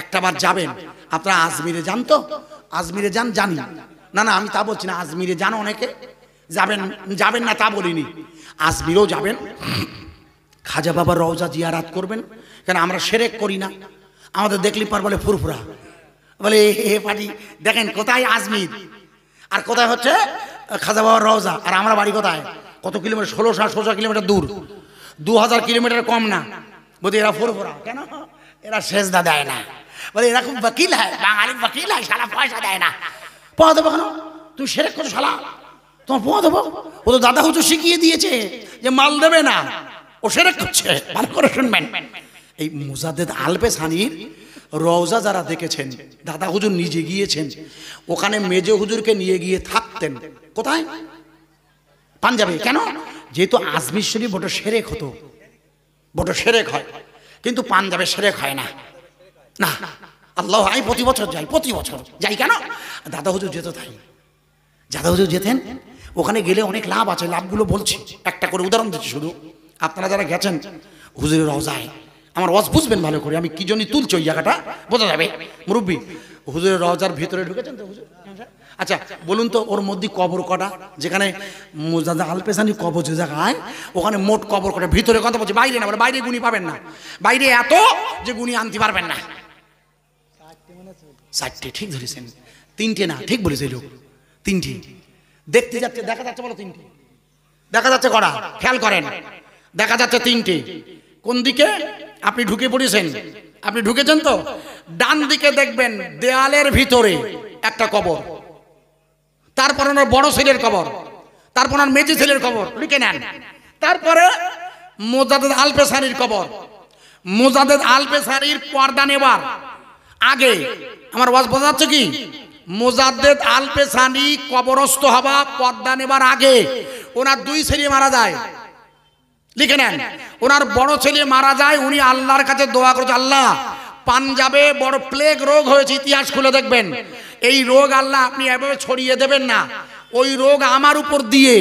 একটাবার যাবেন আপনারা আজমিরে যান তো আজমিরে যান জানি না না আমি তা বলছি না আজমিরে যান অনেকে যাবেন যাবেন না তা বলিনি আজমিরেও যাবেন খাজা বাবা রওজা জিয়ারাত করবেন কেন আমরা সেরেক করি না আমাদের দেখলি পার বলে ফুরফুরা বলে হে পাটি দেখেন কোথায় আজমির আর কোথায় হচ্ছে খাজা বাবার রওজা আর আমরা বাড়ি কোথায় কত কিলোমিটার ষোলোশো ষোলোশো কিলোমিটার দূর দু হাজার কিলোমিটার কম না বলতে এরা ফুরফুরা কেন এরা সেজদা দেয় না বলে এরকম বকিল হয় বাঙালির বকিল হয় সারা পয়সা দেয় না পাওয়া দেবো কেন তুমি সেরে কত সালা তোমার পোয়া দেবো ও তো দাদা হুজুর শিখিয়ে দিয়েছে যে মাল দেবে না ও সেরে করছে ভালো করে শুনবেন এই মুজাদ্দেদ আলপে সানির রওজা যারা দেখেছেন দাদা হুজুর নিজে গিয়েছেন ওখানে মেজে হুজুরকে নিয়ে গিয়ে থাকতেন কোথায় পাঞ্জাবে কেন যেহেতু আজমির শরীফ ওটা সেরেক হতো বড় সেরেক হয় কিন্তু পাঞ্জাবে সেরেক খায় না না আল্লাহ আমি প্রতি বছর যাই প্রতি বছর যাই কেন দাদা হুজুর যেত তাই দাদা হুজুর যেতেন ওখানে গেলে অনেক লাভ আছে লাভগুলো বলছি একটা করে উদাহরণ দিচ্ছি শুধু আপনারা যারা গেছেন হুজুরের রওজায় আমার ওয়াজ বুঝবেন ভালো করে আমি কি জন্য তুলছি ওই জায়গাটা বোঝা যাবে মুরব্বী হুজুরের রওজার ভেতরে ঢুকেছেন তো হুজুর আচ্ছা বলুন তো ওর মধ্যে কবর কটা যেখানে আলপেসানি কবর যে জায়গায় ওখানে মোট কবর কটা ভিতরে কথা বলছে বাইরে না বাইরে গুণি পাবেন না বাইরে এত যে গুণি আনতে পারবেন না চারটে ঠিক ধরেছেন তিনটে না ঠিক বলেছে লোক তিনটি দেখতে যাচ্ছে দেখা যাচ্ছে বলো তিনটি দেখা যাচ্ছে করা খেয়াল করেন দেখা যাচ্ছে তিনটি কোন দিকে আপনি ঢুকে পড়েছেন আপনি ঢুকেছেন তো ডান দিকে দেখবেন দেয়ালের ভিতরে একটা কবর তারপর ওনার বড় ছেলের খবর তারপর ওনার মেজে ছেলের খবর লিখে নেন তারপরে মোজাদেদ আলপেসারির খবর মোজাদেদ আলপেসারির পর্দা নেবার আগে আমার ওয়াজ বোঝা যাচ্ছে কি মোজাদ্দেদ আলপেসানি কবরস্ত হবা পর্দা নেবার আগে ওনার দুই ছেলে মারা যায় লিখে নেন ওনার বড় ছেলে মারা যায় উনি আল্লাহর কাছে দোয়া করছে আল্লাহ পাঞ্জাবে বড় প্লেগ রোগ হয়েছে ইতিহাস খুলে দেখবেন এই রোগ আল্লাহ আপনি এভাবে ছড়িয়ে দেবেন না ওই রোগ আমার উপর দিয়ে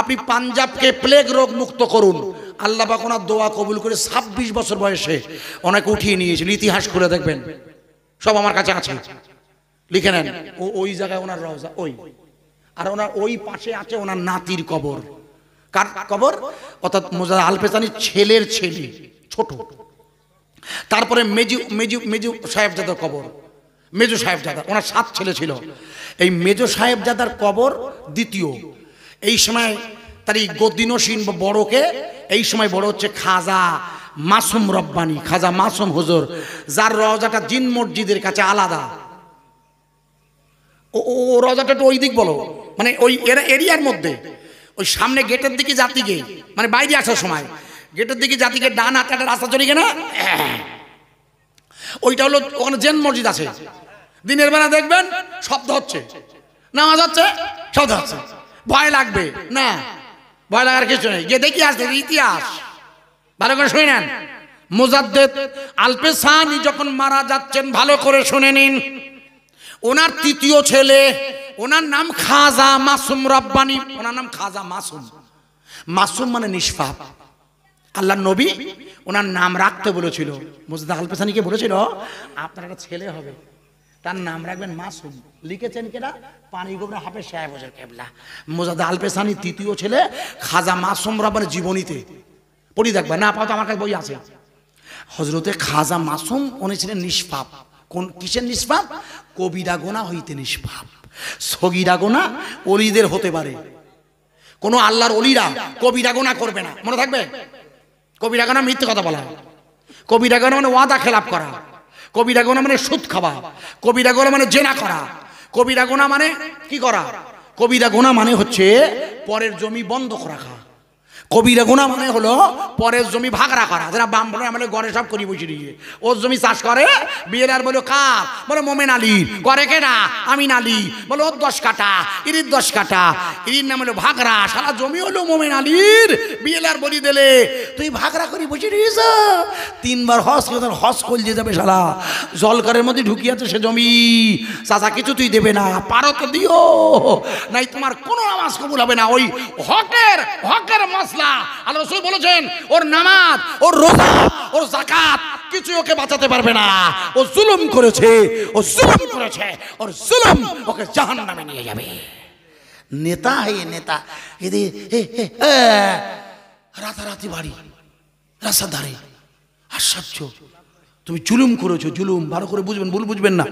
আপনি পাঞ্জাবকে প্লেগ রোগ মুক্ত করুন আল্লাহ বা ওনার দোয়া কবুল করে ছাব্বিশ বছর বয়সে ওনাকে উঠিয়ে নিয়েছিল ইতিহাস খুলে দেখবেন সব আমার কাছে আছে লিখে নেন ও ওই জায়গায় ওনার রওজা ওই আর ওনার ওই পাশে আছে ওনার নাতির কবর কার কবর অর্থাৎ মোজা আলপেসানির ছেলের ছেলে ছোট তারপরে মেজু মেজু মেজু সাহেবজাদার কবর মেজু সাহেবজাদা ওনার সাত ছেলে ছিল এই মেজু সাহেবজাদার কবর দ্বিতীয় এই সময় তার এই গদিনসীন বড়কে এই সময় বড় হচ্ছে খাজা মাসুম রব্বানি খাজা মাসুম হুজুর যার রজাটা জিন মসজিদের কাছে আলাদা ও ও রজাটা তো ওই দিক বলো মানে ওই এরিয়ার মধ্যে ওই সামনে গেটের দিকে যাতিকে মানে বাইরে আসার সময় গেটের দিকে জাতিকে ডান হাতে একটা রাস্তা চলে না ওইটা হলো ওখানে জেন মসজিদ আছে দিনের বেলা দেখবেন শব্দ হচ্ছে নামাজ হচ্ছে শব্দ হচ্ছে ভয় লাগবে না ভয় লাগার কিছু নেই গিয়ে দেখি আসতে ইতিহাস ভালো করে শুনে নেন মুজাদ্দেদ আলপেসানি যখন মারা যাচ্ছেন ভালো করে শুনে নিন ওনার তৃতীয় ছেলে ওনার নাম খাজা মাসুম রব্বানি ওনার নাম খাজা মাসুম মাসুম মানে নিষ্পাপ আল্লাহ নবী ওনার নাম রাখতে বলেছিল মুজদা আল পেসানিকে বলেছিল আপনার একটা ছেলে হবে তার নাম রাখবেন মাসুম লিখেছেন কেনা পানি গোবরা হাফে সাহেব হোসেন কেবলা মোজাদ আল পেসানি তৃতীয় ছেলে খাজা মাসুম রবের জীবনীতে পড়ি দেখবে না আপাতত আমার কাছে বই আছে হজরতে খাজা মাসুম উনি ছিলেন নিষ্পাপ কোন কিসের নিষ্পাপ কবিরা গোনা হইতে নিষ্পাপ সগিরা গোনা অলিদের হতে পারে কোনো আল্লাহর অলিরা কবিরা গোনা করবে না মনে থাকবে কবিরা গানা মিথ্যে কথা বলা কবিরা গোনা মানে ওয়াদা খেলাপ করা কবিরা গোনা মানে সুদ খাওয়া কবিরা গোনা মানে জেনা করা কবিরা গোনা মানে কি করা কবিরা গোনা মানে হচ্ছে পরের জমি বন্ধক রাখা কবিরা গুণা মানে হলো পরের জমি ভাগরা করা যারা বামফ্রন্ট আমাদের ঘরে সব করি বসে দিয়ে ওর জমি চাষ করে আর বলো কার বলো মোমেন আলী করে কে না আমিন আলী বলো ওর দশ কাটা ইরির দশ কাটা ইরির নাম হলো ভাগরা সারা জমি হলো মোমেন আলীর আর বলি দিলে তুই ভাগরা করি বসে দিয়েছ তিনবার হস করে হস কলজে যাবে সারা জলকারের মধ্যে ঢুকিয়াছে সে জমি চাচা কিছু তুই দেবে না পারো তো দিও নাই তোমার কোনো আমাজ কবুল হবে না ওই হকের হকের মাস আল্লাহ রসুল বলেছেন ওর নামাজ ওর রোজা ওর জাকাত কিছু ওকে বাঁচাতে পারবে না ও জুলুম করেছে ও জুলুম করেছে ওর জুলুম ওকে জাহান নামে নিয়ে যাবে নেতা হে নেতা এদি রাতারাতি বাড়ি রাস্তার ধারে আশ্চর্য তুমি জুলুম করেছো জুলুম ভালো করে বুঝবেন ভুল বুঝবেন না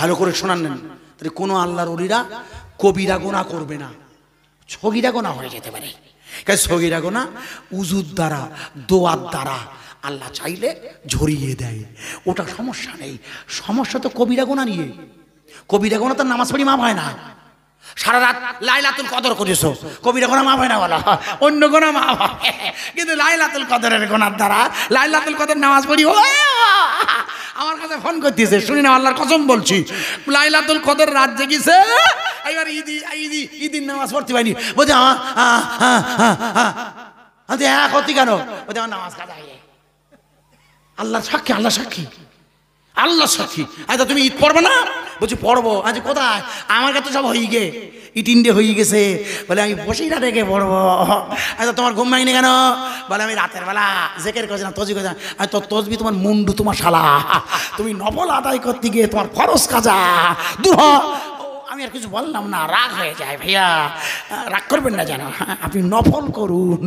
ভালো করে শোনান নেন তাহলে কোনো আল্লাহর অলিরা কবিরা গোনা করবে না ছবিরা গোনা হয়ে যেতে পারে কাজ সগিরা গোনা উজুর দ্বারা দোয়ার দ্বারা আল্লাহ চাইলে ঝরিয়ে দেয় ওটা সমস্যা নেই সমস্যা তো কবিরা গোনা নিয়ে কবিরা গোনা তার নামাজ পড়ি মা হয় না সারা রাত লাইলাতুল কদর করেছো কবিরা গোনা মা না বলা অন্য গোনা মা কিন্তু লাইলাতুল কদরের গোনার দ্বারা লাইলাতুল কদর নামাজ পড়ি ও আমার কাছে ফোন করতেছে শুনি না আল্লাহর কসম বলছি লাইলাতুল কদর রাত জেগেছে এবার ইদি ইদি ইদির নামাজ পড়তে পারিনি বোঝা হ্যাঁ হ্যাঁ হ্যাঁ হ্যাঁ হ্যাঁ করতে কেন বলছে আমার নামাজ কাজা আল্লাহর সাক্ষী আল্লাহ সাক্ষী আল্লাহ সাথী আচ্ছা তুমি ঈদ পড়বে না বলছি পড়বো আজ কোথায় আমার কাছে সব হয়ে গে ইট ইন্ডে হয়ে গেছে বলে আমি বসেই না রেখে পড়বো আচ্ছা তোমার ঘুম ভাঙিনি কেন বলে আমি রাতের বেলা জেকের কাজ না তজি করছি আর তোর তসবি তোমার মুন্ডু তোমার শালা তুমি নবল আদায় করতে গিয়ে তোমার খরচ কাজা দূর আমি আর কিছু বললাম না রাগ হয়ে যায় ভাইয়া রাগ করবেন না যেন হ্যাঁ, আপনি নফল করুন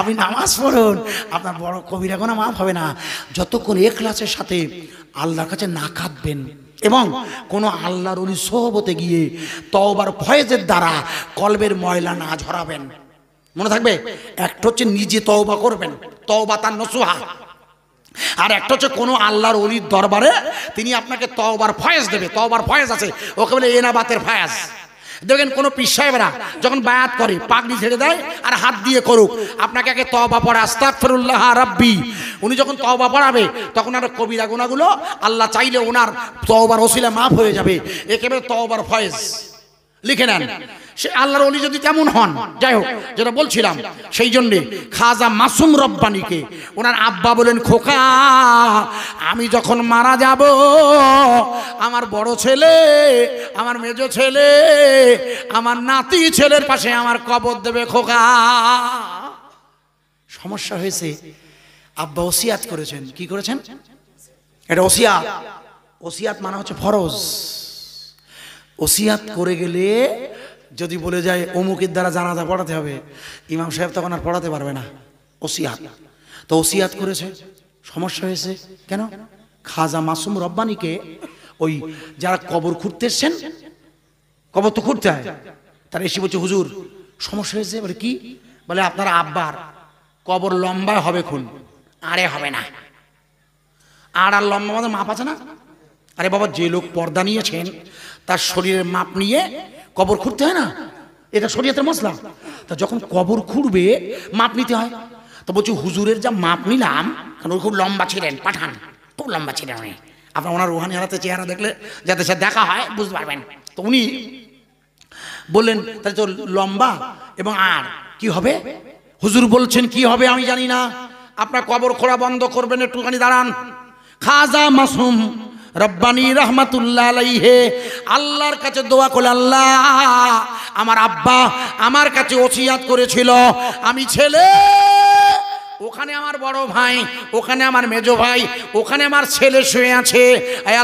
আপনি নামাজ পড়ুন আপনার বড় কবিরা কোনো মাফ হবে না যতক্ষণ ক্লাসের সাথে আল্লাহর কাছে না কাঁদবেন এবং কোনো আল্লাহর অলি সোহবতে গিয়ে তওবার ফয়েজের দ্বারা কলবের ময়লা না ঝরাবেন মনে থাকবে একটা হচ্ছে নিজে তওবা করবেন তওবা তার নসুহা আর একটা হচ্ছে কোনো আল্লাহর অলির দরবারে তিনি আপনাকে তওবার ফয়েজ দেবে তওবার ফয়েজ আছে ওকে বলে এনাবাতের ফয়েজ দেখবেন কোনো পীর সাহেবরা যখন বায়াত করে পাগড়ি ছেড়ে দেয় আর হাত দিয়ে করুক আপনাকে আগে তবা পড়া আস্তাক ফেরুল্লাহ রাব্বি উনি যখন তবা পড়াবে তখন আর কবিরা গুণাগুলো আল্লাহ চাইলে ওনার তবার ওসিলা মাফ হয়ে যাবে একেবারে তবার ফয়েজ লিখে নেন সে আল্লাহর অলি যদি তেমন হন যাই হোক যেটা বলছিলাম সেই জন্যে খাজা মাসুম রব্বানিকে ওনার আব্বা বলেন খোকা আমি যখন মারা যাব আমার বড় ছেলে আমার মেজ ছেলে আমার নাতি ছেলের পাশে আমার কবর দেবে খোকা সমস্যা হয়েছে আব্বা ওসিয়াত করেছেন কি করেছেন এটা ওসিয়াত ওসিয়াত মানে হচ্ছে ফরজ ওসিয়াত করে গেলে যদি বলে যায় অমুকের দ্বারা জানাজা পড়াতে হবে ইমাম সাহেব তখন আর পড়াতে পারবে না ওসিয়াত তো ওসিয়াত করেছে সমস্যা হয়েছে কেন খাজা মাসুম রব্বানিকে ওই যারা কবর খুঁড়তে এসছেন কবর তো খুঁড়তে হয় তারা এসে বলছে হুজুর সমস্যা হয়েছে বলে কি বলে আপনার আব্বার কবর লম্বা হবে খুন আরে হবে না আর আর লম্বা মানে মাপ আছে না আরে বাবা যে লোক পর্দা নিয়েছেন তার শরীরের মাপ নিয়ে কবর খুঁড়তে হয় না এটা শরীয়তের মশলা তা যখন কবর খুঁড়বে মাপ নিতে হয় তো বলছি হুজুরের যা মাপ নিলাম কারণ খুব লম্বা ছিলেন পাঠান খুব লম্বা ছিলেন উনি আপনার ওনার রুহানি হারাতে চেহারা দেখলে যাতে সে দেখা হয় বুঝতে পারবেন তো উনি বললেন তাহলে তো লম্বা এবং আর কি হবে হুজুর বলছেন কি হবে আমি জানি না আপনার কবর খোড়া বন্ধ করবেন একটুখানি দাঁড়ান খাজা মাসুম রব্বানি রহমাতুল্লাহ আলাইহে আল্লাহর কাছে দোয়া করে আল্লাহ আমার আব্বা আমার কাছে ওসিয়াত করেছিল আমি ছেলে ওখানে আমার বড় ভাই ওখানে আমার মেজ ভাই ওখানে আমার ছেলে শুয়ে আছে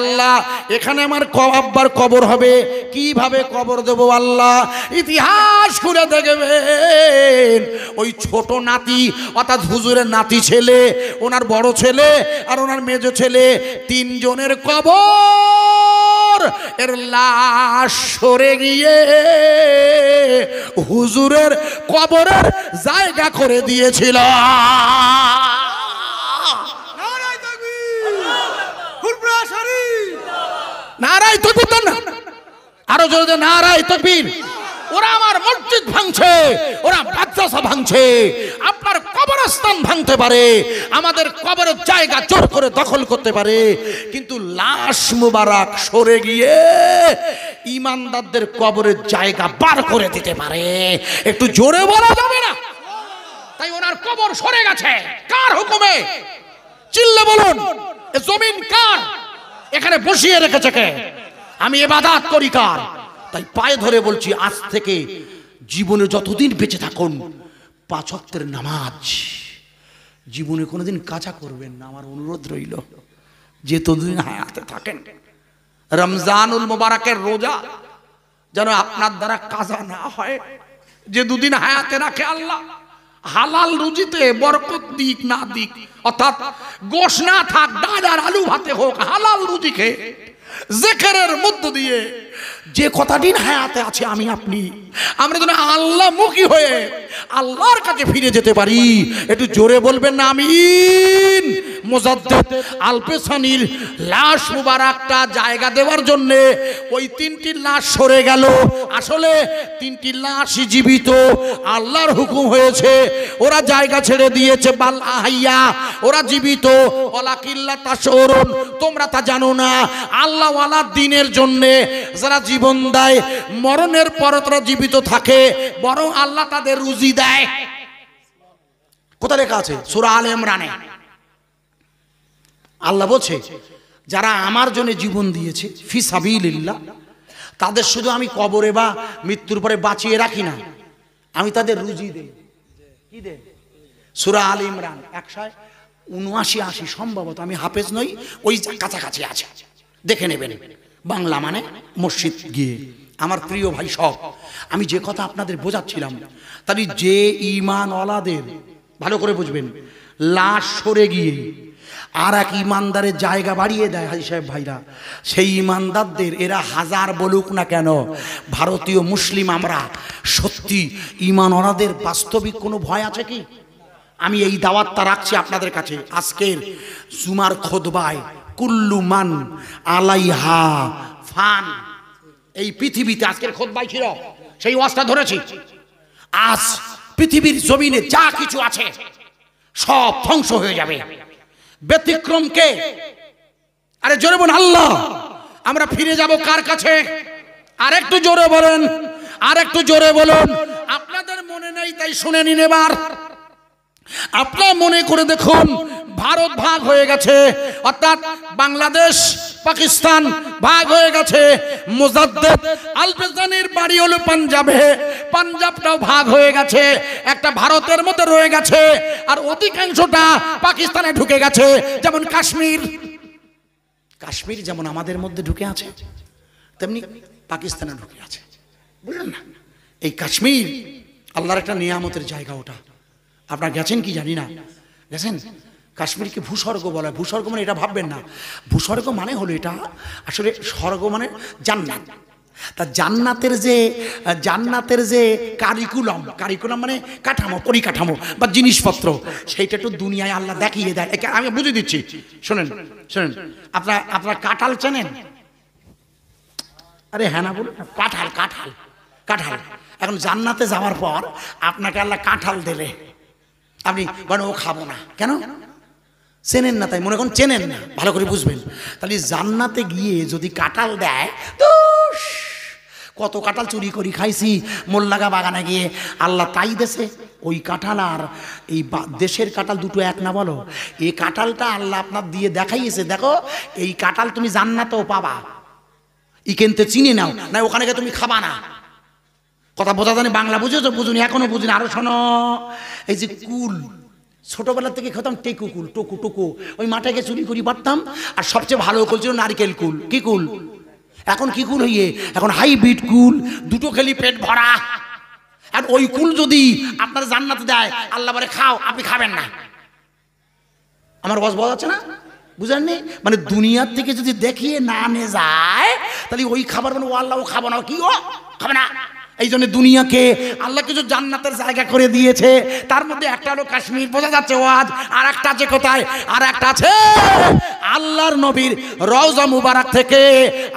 আল্লাহ এখানে আমার আব্বার কবর হবে কিভাবে কবর দেব আল্লাহ ইতিহাস করে দেখবেন ওই ছোট নাতি অর্থাৎ হুজুরের নাতি ছেলে ওনার বড় ছেলে আর ওনার মেজো ছেলে তিনজনের কবর এর লাশ সরে গিয়ে হুজুরের কবরের জায়গা করে দিয়েছিল নারায় তকবির না আরো যদি নারায় তকবির ওরা আমার ভাঙছে ওরা ভাঙছে আপনার ভাঙতে পারে আমাদের কবরের জায়গা করে দখল করতে পারে কিন্তু লাশ মুবারক সরে গিয়ে ইমানদারদের কবরের জায়গা বার করে দিতে পারে একটু জোরে বলা যাবে না তাই ওনার কবর সরে গেছে কার হুকুমে চিল্লে বলুন জমিন কার এখানে বসিয়ে রেখেছে কে আমি এবাদাত করি কার তাই পায়ে ধরে বলছি আজ থেকে জীবনে যতদিন বেঁচে থাকুন পাঁচত্বের নামাজ জীবনে কোনোদিন কাঁচা করবেন না আমার অনুরোধ রইল যে ততদিন হায়াতে থাকেন রমজানুল মোবারকের রোজা যেন আপনার দ্বারা কাজা না হয় যে দুদিন হায়াতে রাখে আল্লাহ হালাল রুজিতে বরকত দিক না দিক অর্থাৎ গোশ না থাক ডাল আর আলু ভাতে হোক হালাল রুজি খে জেকেরের মধ্য দিয়ে যে দিন হায়াতে আছে আমি আপনি আমরা যেন মুখী হয়ে আল্লাহর কাছে ফিরে যেতে পারি একটু জোরে বলবেন না আমি মোজাদ্দেদ আলপেসানির লাশ মুবারাকটা জায়গা দেওয়ার জন্যে ওই তিনটি লাশ সরে গেল আসলে তিনটি লাশই জীবিত আল্লাহর হুকুম হয়েছে ওরা জায়গা ছেড়ে দিয়েছে বাল আহাইয়া ওরা জীবিত অলাকিল্লা তা সৌরণ তোমরা তা জানো না আল্লাহ আল্লাহ দিনের জন্যে যারা জীবন দেয় মরণের পরে তারা জীবিত থাকে বরং আল্লাহ তাদের রুজি দেয় কোথায় লেখা আছে সুরা আল ইমরানে আল্লাহ বলছে যারা আমার জন্য জীবন দিয়েছে ফি সাবিল্লা তাদের শুধু আমি কবরে বা মৃত্যুর পরে বাঁচিয়ে রাখি না আমি তাদের রুজি দেই কি দেন সুরা আল ইমরান একশো উনআশি আশি সম্ভবত আমি হাফেজ নই ওই কাছাকাছি আছে দেখে নেবেন বাংলা মানে মসজিদ গিয়ে আমার প্রিয় ভাই সব আমি যে কথা আপনাদের বোঝাচ্ছিলাম তাহলে যে ইমান অলাদের ভালো করে বুঝবেন লাশ সরে গিয়ে আর এক ইমানদারের জায়গা বাড়িয়ে দেয় হাজি সাহেব ভাইরা সেই ইমানদারদের এরা হাজার বলুক না কেন ভারতীয় মুসলিম আমরা সত্যি ইমান ওনাদের বাস্তবিক কোনো ভয় আছে কি আমি এই দাওয়াতটা রাখছি আপনাদের কাছে আজকের জুমার খোদবায় কুল্লু মান আলাইহা ফান এই পৃথিবীতে আজকের খোদবাই ছিল সেই ওয়াজটা ধরেছি আজ পৃথিবীর জমিনে যা কিছু আছে সব ধ্বংস হয়ে যাবে ব্যতিক্রম কে আরে জোরে বলুন আল্লাহ আমরা ফিরে যাব কার কাছে আর একটু জোরে বলেন আর একটু জোরে বলুন আপনাদের মনে নেই তাই শুনে নিন এবার আপনার মনে করে দেখুন ভারত ভাগ হয়ে গেছে অর্থাৎ বাংলাদেশ পাকিস্তান ভাগ হয়ে গেছে মোজাদ্দেদ আলবে বাড়ি হলো পাঞ্জাবে পাঞ্জাবটাও ভাগ হয়ে গেছে একটা ভারতের মতো রয়ে গেছে আর অধিকাংশটা পাকিস্তানে ঢুকে গেছে যেমন কাশ্মীর কাশ্মীর যেমন আমাদের মধ্যে ঢুকে আছে তেমনি পাকিস্তানে ঢুকে আছে বুঝলেন না এই কাশ্মীর আল্লাহর একটা নিয়ামতের জায়গা ওটা আপনারা গেছেন কি জানি না গেছেন কাশ্মীরকে ভূস্বর্গ বলা ভূস্বর্গ মানে এটা ভাববেন না ভূস্বর্গ মানে হলো এটা আসলে স্বর্গ মানে জান্নাত তা জান্নাতের যে জান্নাতের যে কারিকুলাম কারিকুলাম মানে কাঠামো পরিকাঠামো বা জিনিসপত্র সেইটা একটু দুনিয়ায় আল্লাহ দেখিয়ে দেয় একে আমি বুঝে দিচ্ছি শোনেন শোনেন আপনার আপনার কাঁঠাল চেনেন আরে হ্যাঁ না বলুন কাঁঠাল কাঁঠাল কাঁঠাল এখন জান্নাতে যাওয়ার পর আপনাকে আল্লাহ কাঁঠাল দেবে আপনি বলেন ও খাবো না কেন চেনেন না তাই মনে করেন চেনেন না ভালো করে বুঝবেন তাহলে জান্নাতে গিয়ে যদি কাঁঠাল দেয় তো কত কাঁঠাল চুরি করি খাইছি মোল্লাগা বাগানে গিয়ে আল্লাহ তাই দেশে ওই কাঁঠাল আর এই দেশের কাঁঠাল দুটো এক না বলো এই কাঁঠালটা আল্লাহ আপনার দিয়ে দেখাইয়েছে দেখো এই কাঁঠাল তুমি জান্নাতেও পাবা ইকেনতে চিনি নাও না ওখানে গিয়ে তুমি খাবা না কথা বোঝা জানি বাংলা বুঝেছো বুঝুনি এখনো বুঝুনি আরো শোনো এই যে কুল ছোটবেলা থেকে খেতাম টেকু কুল টুকু টুকু ওই মাঠে গিয়ে চুরি করি পারতাম আর সবচেয়ে ভালো কুল ছিল নারিকেল কুল কি কুল এখন কি কুল হইয়ে এখন হাইব্রিড কুল দুটো খেলি পেট ভরা আর ওই কুল যদি আপনার জান্নাত দেয় আল্লাহ বলে খাও আপনি খাবেন না আমার বস বোঝা যাচ্ছে না বুঝলেন মানে দুনিয়ার থেকে যদি দেখিয়ে না নে যায় তাহলে ওই খাবার মানে ও আল্লাহ খাবো না কি ও খাবে না এই জন্য দুনিয়াকে আল্লাহ কিছু জান্নাতের জায়গা করে দিয়েছে তার মধ্যে একটা হলো কাশ্মীর বোঝা যাচ্ছে ওয়াজ আর একটা আছে কোথায় আর একটা আছে আল্লাহর নবীর রওজা মুবারক থেকে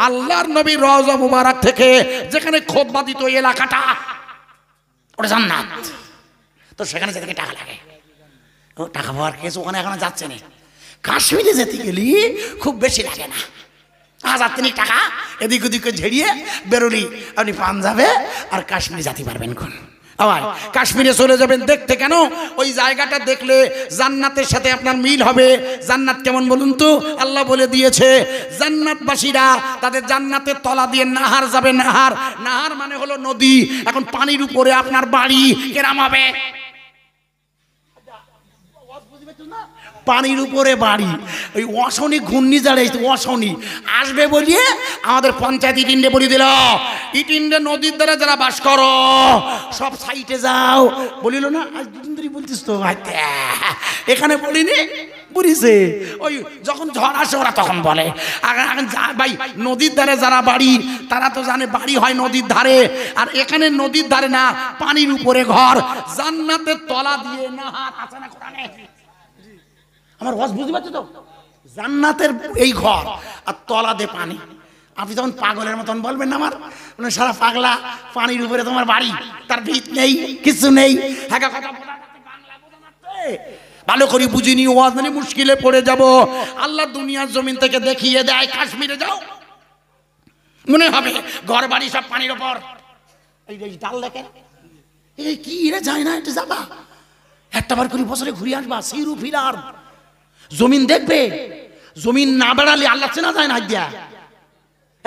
আল্লাহর নবীর রওজা মুবারক থেকে যেখানে ক্ষোভবাদিত এলাকাটা ওটা জান্নাত তো সেখানে যেতে টাকা লাগে টাকা পাওয়ার কেস ওখানে এখনো যাচ্ছে না কাশ্মীরে যেতে গেলি খুব বেশি লাগে না হাজার তিনি টাকা এদিক ওদিকে ঝেড়িয়ে বেরোলি আপনি পাঞ্জাবে আর কাশ্মীরে যাতে পারবেন কোন আবার কাশ্মীরে চলে যাবেন দেখতে কেন ওই জায়গাটা দেখলে জান্নাতের সাথে আপনার মিল হবে জান্নাত কেমন বলুন তো আল্লাহ বলে দিয়েছে জান্নাতবাসীরা তাদের জান্নাতের তলা দিয়ে নাহার যাবে নাহার নাহার মানে হলো নদী এখন পানির উপরে আপনার বাড়ি কেরাম হবে পানির উপরে বাড়ি ওই অশনি ঘূর্ণিঝড় এসেছে অশনি আসবে বলিয়ে আমাদের পঞ্চায়েত ইটিন্ডে বলি দিল ইটিন্ডে নদীর দ্বারা যারা বাস করো সব সাইটে যাও বলিল না আজ দুদিন ধরে বলতিস তো এখানে বলিনি বুঝিছে ওই যখন ঝড় আসে ওরা তখন বলে ভাই নদীর ধারে যারা বাড়ি তারা তো জানে বাড়ি হয় নদীর ধারে আর এখানে নদীর ধারে না পানির উপরে ঘর জান্নাতের তলা দিয়ে না আছে না আমার ওয়াজ বুঝতে পারছো তো জান্নাতের এই ঘর আর তলাতে পানি আপনি তখন পাগলের মতন বলবেন না আমার মানে সারা পাগলা পানির উপরে তোমার বাড়ি তার ভিত নেই কিছু নেই হ্যাঁ, ভালো করে বুঝিনি ওয়াজ মানে মুশকিলে পড়ে যাব আল্লাহ দুনিয়ার জমিন থেকে দেখিয়ে দেয় কাশ্মীরে যাও মনে হবে ঘর বাড়ি সব পানির ওপর এই ডাল দেখেন এই কি রে যায় না এটা যাবা একটা বার করে বছরে ঘুরে আসবা সিরু ফিরার জমিন দেখবে জমিন না বেড়ালে আল্লাহ চেনা যায় না দিয়া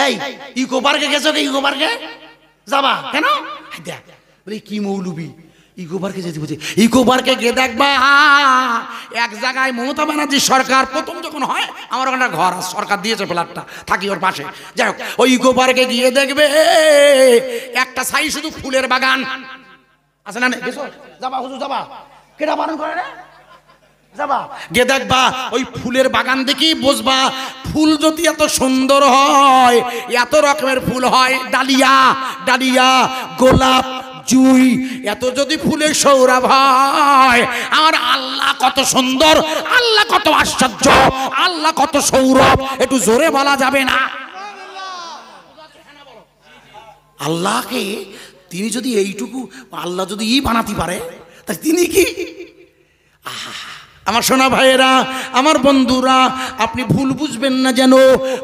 এই ইকো পার্কে গেছো ইকো পার্কে যাবা কেন কি মৌলুবি ইকো পার্কে যেতে বলছে ইকো পার্কে গিয়ে দেখবা এক জায়গায় মমতা ব্যানার্জি সরকার প্রথম যখন হয় আমার ওখানে ঘর আছে সরকার দিয়েছে ফ্ল্যাটটা থাকি ওর পাশে যাই হোক ওই ইকো পার্কে গিয়ে দেখবে একটা সাই শুধু ফুলের বাগান আছে না গেছো যাবা হুজুর যাবা কেটা বারণ করে না যাবা গে দেখবা ওই ফুলের বাগান দেখেই বসবা ফুল যদি এত সুন্দর হয় এত রকমের ফুল হয় ডালিয়া ডালিয়া গোলাপ জুই এত যদি ফুলের সৌরভ হয় আমার আল্লাহ কত সুন্দর আল্লাহ কত আশ্চর্য আল্লাহ কত সৌরভ একটু জোরে বলা যাবে না আল্লাহকে তিনি যদি এইটুকু আল্লাহ যদি ই বানাতে পারে তাই তিনি কি আহা আমার সোনা ভাইয়েরা আমার বন্ধুরা আপনি ভুল বুঝবেন না যেন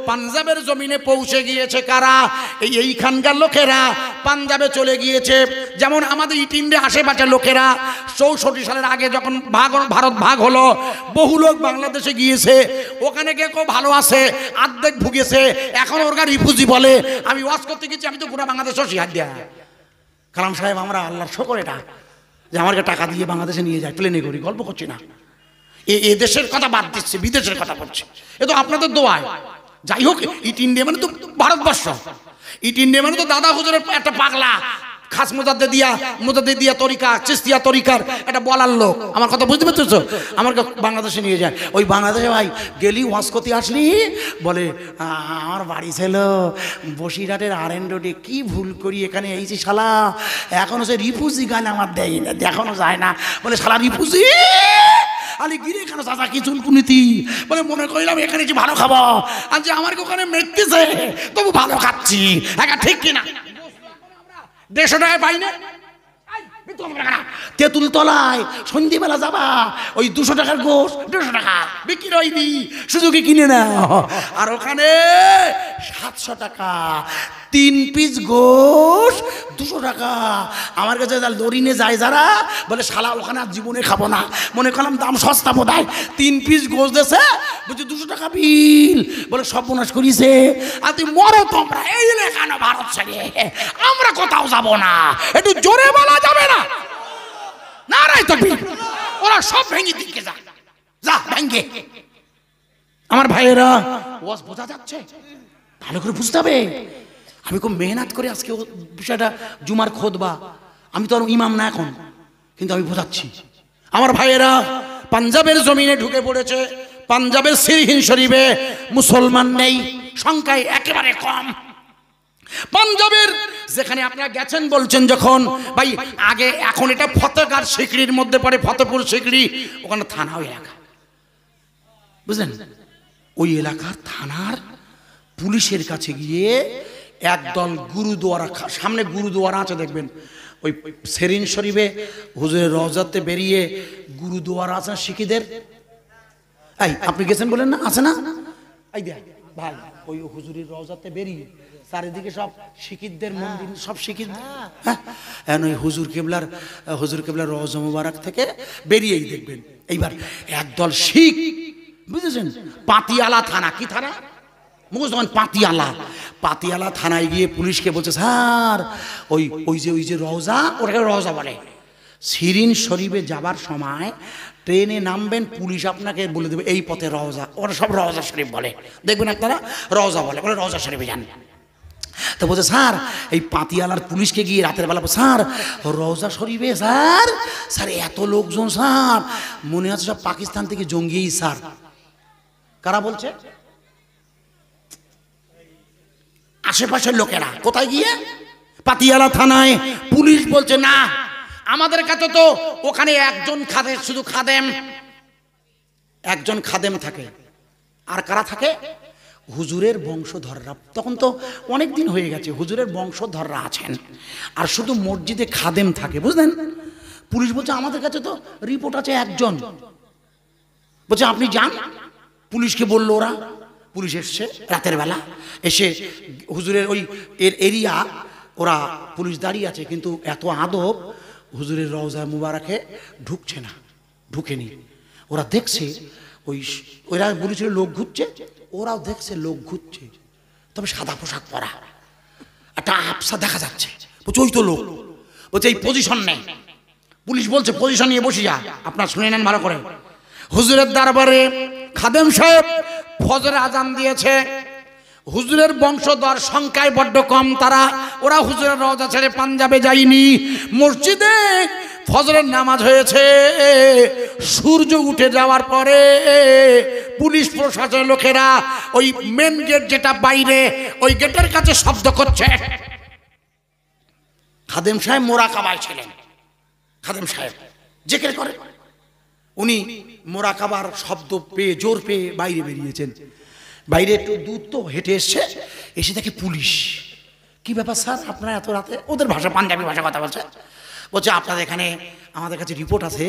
পাঞ্জাবের জমিনে পৌঁছে গিয়েছে কারা এই এইখানকার লোকেরা পাঞ্জাবে চলে গিয়েছে যেমন আমাদের ইট ইন্ডিয়া আশেপাশে লোকেরা চৌষট্টি সালের আগে যখন ভাগ ভারত ভাগ হলো বহু লোক বাংলাদেশে গিয়েছে ওখানে গিয়ে কেউ ভালো আছে আর্ধেক ভুগেছে এখন ওরকার রিফুজি বলে আমি ওয়াজ করতে গেছি আমি তো পুরো বাংলাদেশও শিহার দেয়া কালাম সাহেব আমরা আল্লাহর শো করে যে আমাকে টাকা দিয়ে বাংলাদেশে নিয়ে যায় প্লেনে করি গল্প করছি না এ দেশের কথা বাদ দিচ্ছে বিদেশের কথা বলছে এ তো আপনাদের দোয়ায় যাই হোক ইট ইন্ডিয়া মানে তো ভারতবর্ষ ইট ইন্ডিয়া মানে তো দাদা হুজুরের একটা পাগলা খাস মোজাদ্দে দিয়া মোজাদ্দে দিয়া তরিকা চিস্তিয়া তরিকার এটা বলার লোক আমার কথা বুঝতে পারতেছ আমাকে বাংলাদেশে নিয়ে যায় ওই বাংলাদেশে ভাই গেলি ওয়াসকতি আসলি বলে আমার বাড়ি ছিল বসিরহাটের আর এন রোডে কী ভুল করি এখানে এইছি শালা এখনও সে রিফুজি গান আমার দেয় না দেখানো যায় না বলে শালা রিফুজি আলি গিরে এখানে চাচা কি চুলকুনিতি বলে মনে করিলাম এখানে যে ভালো খাবো আর যে আমার ওখানে মেটতেছে তবু ভালো খাচ্ছি একা ঠিক কিনা দেড়শো টাকায় পাই না তেঁতুল তলায় সন্ধ্যেবেলা যাবা ওই দুশো টাকার গোস দেড়শো টাকা বিক্রি হয়নি সুযোগে কিনে নাও আর ওখানে সাতশো টাকা তিন পিস গোস দুশো টাকা আমার কাছে লরিনে যায় যারা বলে শালা ওখানে আর জীবনে খাবো না মনে করলাম দাম সস্তা বোধ তিন পিস গোস দেশে বলছি দুশো টাকা বিল বলে সর্বনাশ করিছে আর তুই মরো তোমরা এই কেন ভারত ছেড়ে আমরা কোথাও যাব না একটু জোরে বলা যাবে না না রাই তো ওরা সব ভেঙে দিকে যা যা ভেঙে আমার ভাইয়েরা ওয়াজ বোঝা যাচ্ছে ভালো করে বুঝতে হবে আমি খুব মেহনত করে আজকে বিষয়টা জুমার খোদ বা আমি তো আর ইমাম না এখন কিন্তু আমি বোঝাচ্ছি আমার ভাইয়েরা পাঞ্জাবের জমিনে ঢুকে পড়েছে পাঞ্জাবের শ্রীহীন শরীফে মুসলমান নেই সংখ্যায় একেবারে কম পাঞ্জাবের যেখানে আপনারা গেছেন বলছেন যখন ভাই আগে এখন এটা ফতেকার সিকড়ির মধ্যে পড়ে ফতেপুর সিকড়ি ওখানে থানাও এলাকা বুঝলেন ওই এলাকার থানার পুলিশের কাছে গিয়ে একদল গুরুদুয়ারা সামনে গুরুদুয়ারা আছে দেখবেন ওই সেরিন শরীফে হুজুরের রজাতে বেরিয়ে গুরুদুয়ারা আছে শিখিদের এই আপনি গেছেন বলেন না আছে না এই দেখ ভাই ওই হুজুরের রজাতে বেরিয়ে চারিদিকে সব শিকিদদের মন্দির সব শিকিদ হ্যাঁ ওই হুজুর কেবলার হুজুর কেবলার রজ মুবারক থেকে বেরিয়েই দেখবেন এইবার একদল শিখ বুঝেছেন পাতিয়ালা থানা কি থানা মুখোশ দোকান পাতিয়ালা পাতিয়ালা থানায় গিয়ে পুলিশকে বলছে স্যার ওই ওই যে ওই যে রওজা ওটাকে রওজা বলে সিরিন শরীফে যাবার সময় ট্রেনে নামবেন পুলিশ আপনাকে বলে দেবে এই পথে রওজা ওরা সব রওজা শরীফ বলে দেখবেন আপনারা রওজা বলে ওরা রওজা শরীফে যান তো বলছে স্যার এই পাতিয়ালার পুলিশকে গিয়ে রাতের বেলা স্যার রওজা শরীফে স্যার স্যার এত লোকজন স্যার মনে হচ্ছে সব পাকিস্তান থেকে জঙ্গিয়েই স্যার কারা বলছে আশেপাশের লোকেরা কোথায় গিয়ে পাতিয়ালা থানায় পুলিশ বলছে না আমাদের কাছে তো ওখানে একজন খাদে শুধু খাদেম একজন খাদেম থাকে আর কারা থাকে হুজুরের বংশধররা তখন তো অনেক দিন হয়ে গেছে হুজুরের বংশধররা আছেন আর শুধু মসজিদে খাদেম থাকে বুঝলেন পুলিশ বলছে আমাদের কাছে তো রিপোর্ট আছে একজন বলছে আপনি যান পুলিশকে বললো ওরা পুলিশ এসছে রাতের বেলা এসে হুজুরের ওই এর এরিয়া ওরা পুলিশ দাঁড়িয়ে আছে কিন্তু এত আদব হুজুরের রওজা মুবারাকে ঢুকছে না ঢুকেনি ওরা দেখছে ওই ওরা বলেছিল লোক ঘুরছে ওরাও দেখছে লোক ঘুরছে তবে সাদা পোশাক পরা একটা আপসা দেখা যাচ্ছে ওই তো লোক বলছে এই পজিশন নেই পুলিশ বলছে পজিশন নিয়ে বসে যা আপনার শুনে নেন ভালো করে হুজুরের দরবারে খাদেম সাহেব ফজর আজান দিয়েছে হুজুরের বংশধর সংখ্যায় বড্ড কম তারা ওরা হুজুরের রজা ছেড়ে পাঞ্জাবে যায়নি মসজিদে ফজরের নামাজ হয়েছে সূর্য উঠে যাওয়ার পরে পুলিশ প্রশাসনের লোকেরা ওই মেন গেট যেটা বাইরে ওই গেটের কাছে শব্দ করছে খাদেম সাহেব মোরা কামাই ছিলেন খাদেম সাহেব জিকির করে উনি মোরাকাবার শব্দ পেয়ে জোর পেয়ে বাইরে বেরিয়েছেন বাইরে একটু দূর তো হেঁটে এসছে এসে দেখে পুলিশ কি ব্যাপার স্যার আপনারা এত রাতে ওদের ভাষা পাঞ্জাবি ভাষা কথা বলছে বলছে আপনাদের এখানে আমাদের কাছে রিপোর্ট আছে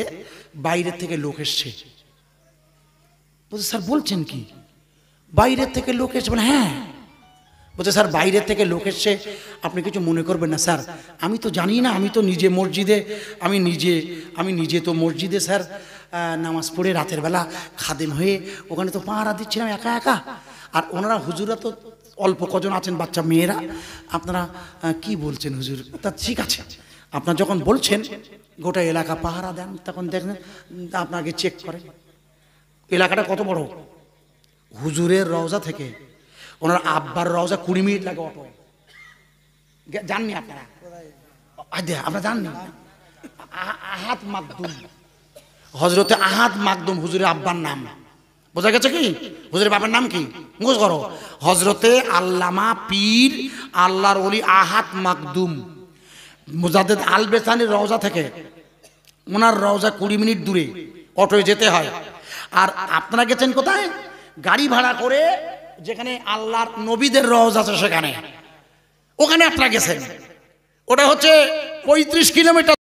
বাইরের থেকে লোক এসছে বলছে স্যার বলছেন কি বাইরের থেকে লোক এসছে বলে হ্যাঁ বলছে স্যার বাইরের থেকে লোক এসছে আপনি কিছু মনে করবেন না স্যার আমি তো জানি না আমি তো নিজে মসজিদে আমি নিজে আমি নিজে তো মসজিদে স্যার নামাজ পড়ে রাতের বেলা খাদিম হয়ে ওখানে তো পাহারা দিচ্ছিলাম একা একা আর ওনারা হুজুরা তো অল্প কজন আছেন বাচ্চা মেয়েরা আপনারা কি বলছেন হুজুর তা ঠিক আছে আপনার যখন বলছেন গোটা এলাকা পাহারা দেন তখন দেখেন আপনাকে চেক করে এলাকাটা কত বড় হুজুরের রওজা থেকে ওনার আব্বার রওজা কুড়ি মিনিট লাগে অটো জাননি আপনারা আপনারা জাননি হাত মাধ্যম হজরতে আহাদ মাকদুম হুজুরের আব্বার নাম বোঝা গেছে কি হুজুরের বাবার নাম কি মুখোজ করো হজরতে আল্লামা পীর আল্লাহর অলি আহাত মাকদুম মুজাদেদ আল বেসানির রওজা থেকে ওনার রওজা কুড়ি মিনিট দূরে অটোয় যেতে হয় আর আপনারা গেছেন কোথায় গাড়ি ভাড়া করে যেখানে আল্লাহর নবীদের রওজা আছে সেখানে ওখানে আপনারা গেছেন ওটা হচ্ছে পঁয়ত্রিশ কিলোমিটার